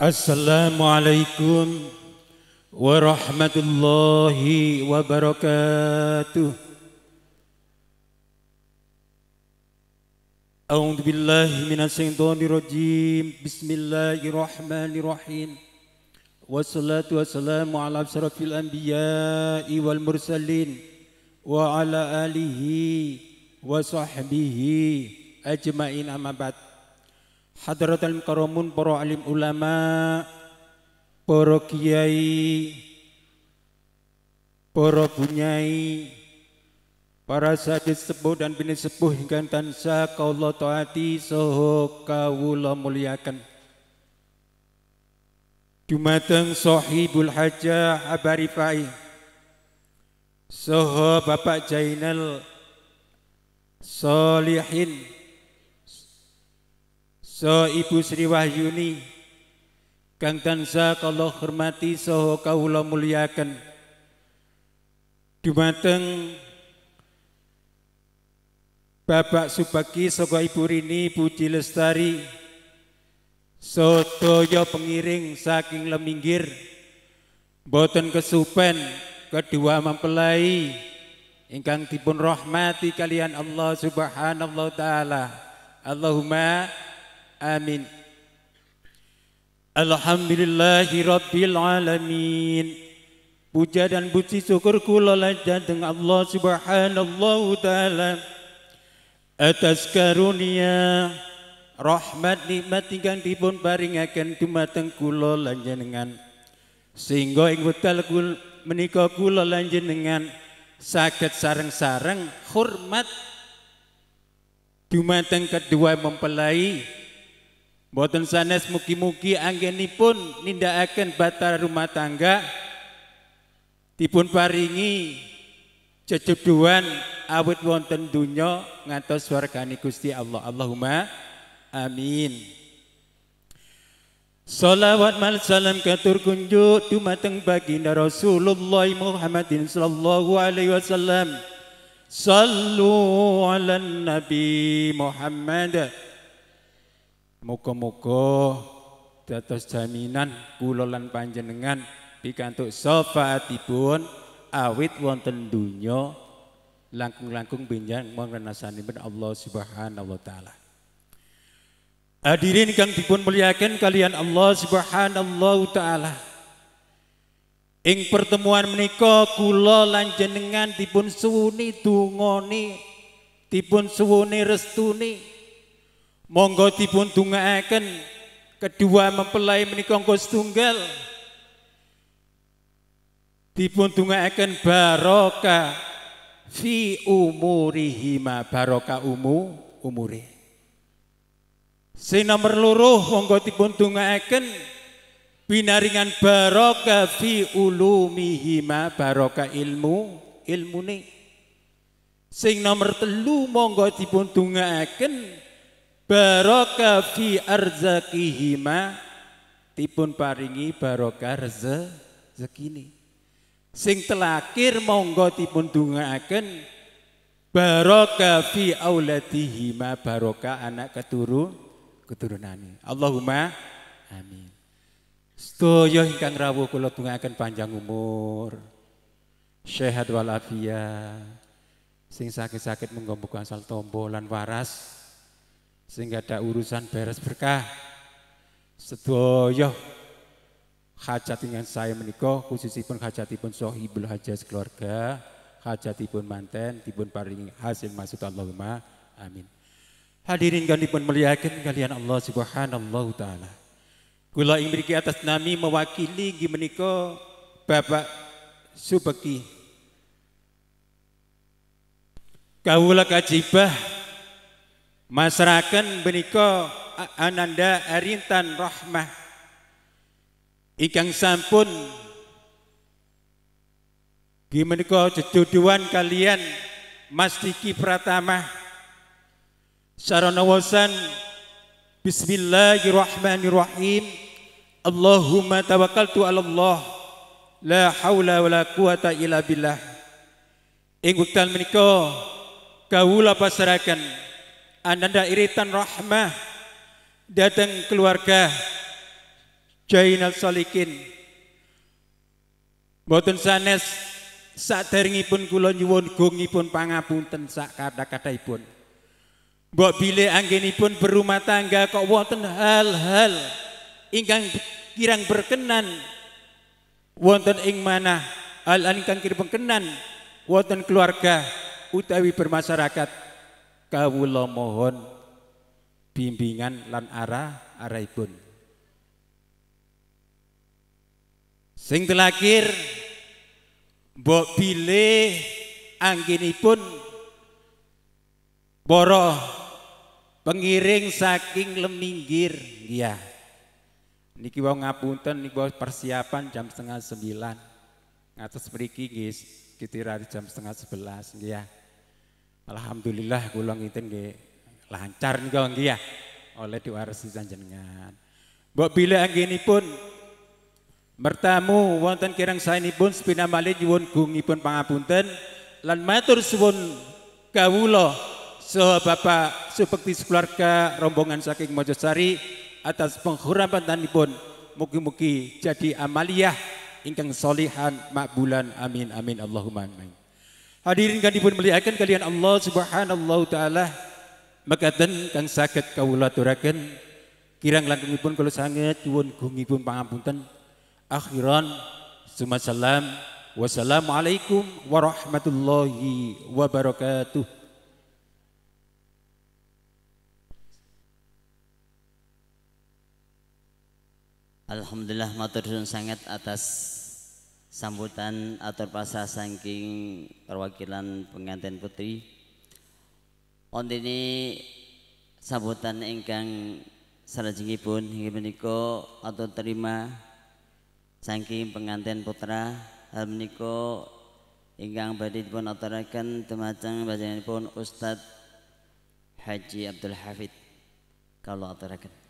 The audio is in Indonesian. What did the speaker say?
Assalamualaikum warahmatullahi wabarakatuh. A'udzu billahi minasyaitonir rajim. Bismillahirrahmanirrahim. Wassalatu wassalamu ala asyrafil anbiya'i wal mursalin wa ala alihi wa sahbihi ajmain amma ba'du. Hadratul karomun para alim ulama, para kiai, para bunyai, para sadis sepuh dan bini sepuh hingga tansa kaulah taati soho kawula muliakan. Dumateng sahibul hajah abarifai, soho bapak jainal, solihin, So Ibu Sri Wahyuni kang Tansa kalau hormati soho kaulah muliakan, dumateng Bapak Subaki saka Ibu Rini Puji Lestari sedaya pengiring saking leminggir boten kesupen kedua mempelai ingkang dipun rahmati kalian Allah Subhanahu taala Allahumma Amin. Alhamdulillahi Rabbil Alamin Puja dan puji syukur kula dengan Allah subhanallah ta'ala Atas karunia Rahmat nikmat ingkang dipun paringaken dumateng kula lanjenengan sehingga ing wekdal menika kula lanjenengan saged sareng-sareng hormat dumateng kedua mempelai Boten sanes mugi-mugi anggenipun akan batar rumah tangga dipun paringi jejeduan awit wonten dunya ngantos wargani Gusti Allah. Allahumma amin. Salawat mal salam katur kunjuk dumateng baginda Rasulullah Muhammadin sallallahu alaihi wasallam. Sallu ala Nabi Muhammad. Moga-moga dados jaminan kula panjenengan panjenengan pikantuk syafaatipun awit wonten dunya langkung-langkung benjang mongrenasanipun Allah Subhanahu wa taala. Hadirin kang dipun muliakan kalian Allah Subhanahu taala. Ing pertemuan menika kula lan jenengan dipun suwuni dungoni, dipun suwuni restuni Monggo dipun akan kedua mempelai kos tunggal setunggal. Dipun akan baroka fi umurihima baroka umu umuri Sing nomor monggo monggo dipun akan binaringan baroka fi ulumihima baroka ilmu ilmu ni Sing nomor telu monggo dipun akan barokah fi arzakihima tipun paringi barokah rezekine sing telakir monggo tipun dongaaken barokah fi auladihima barokah anak keturun keturunane Allahumma amin sedaya ingkang rawuh kula dongaaken panjang umur sehat walafiat sing sakit-sakit monggo buka asal tombolan lan waras sehingga ada urusan beres berkah. Sedoyo hajat dengan saya menikah pun khususipun hajatipun sohibul hajat keluarga, hajatipun manten dipun paringi hasil maksud Allahumma amin. Hadirin kami pun melihatkan kalian Allah Subhanahu taala. Kula ing mriki atas nami mewakili gimana menika Bapak Subeki. Kawula kajibah Masyarakat benika ananda arintan rahmah ikang sampun Gimenika jodohan kalian Mas Diki Pratama Sarana wasan Bismillahirrahmanirrahim Allahumma tawakkaltu ala Allah La haula wa la quwata illa billah Ing wekdal menika kawula pasrahaken ananda iritan rahmah datang keluarga Jainal Salikin boten sanes saderengipun kula nyuwun pangapun pangapunten sak ipun. kathahipun mbok anggini pun berumah tangga kok wonten hal-hal ingkang kirang berkenan wonten ing hal hal ingkang kirang berkenan wonten keluarga utawi bermasyarakat kawula mohon bimbingan lan arah ibun. sing telakir mbok bilih pun boroh pengiring saking leminggir ya niki wong ngapunten niki persiapan jam setengah sembilan Ngatas perikigis kita kitirari jam setengah sebelas ya Alhamdulillah kula ngiten nggih lancar nika nggih ya oleh diwarisi panjenengan. Mbok bila anggenipun bertamu wonten kirang saenipun malih nyuwun gungipun pangapunten lan matur suwun kawula saha Bapak supekti keluarga rombongan saking Mojosari atas tanipun mugi-mugi jadi amaliyah ingkang solihan makbulan amin amin Allahumma amin Hadirin kan dipun melihatkan kalian Allah subhanallah ta'ala Mekaten kan sakit kaulaturakan Kirang langkung pun kalau sangat Tuhan gungi pun pangampunten Akhiran salam Wassalamualaikum warahmatullahi wabarakatuh Alhamdulillah matur sangat atas sambutan atur pasrah saking perwakilan pengantin putri ontini sambutan ingkang salajengipun inggih menika atur terima saking pengantin putra hal menika ingkang badhe dipun aturaken dumateng pun Ustadz Haji Abdul Hafid kalau aturaken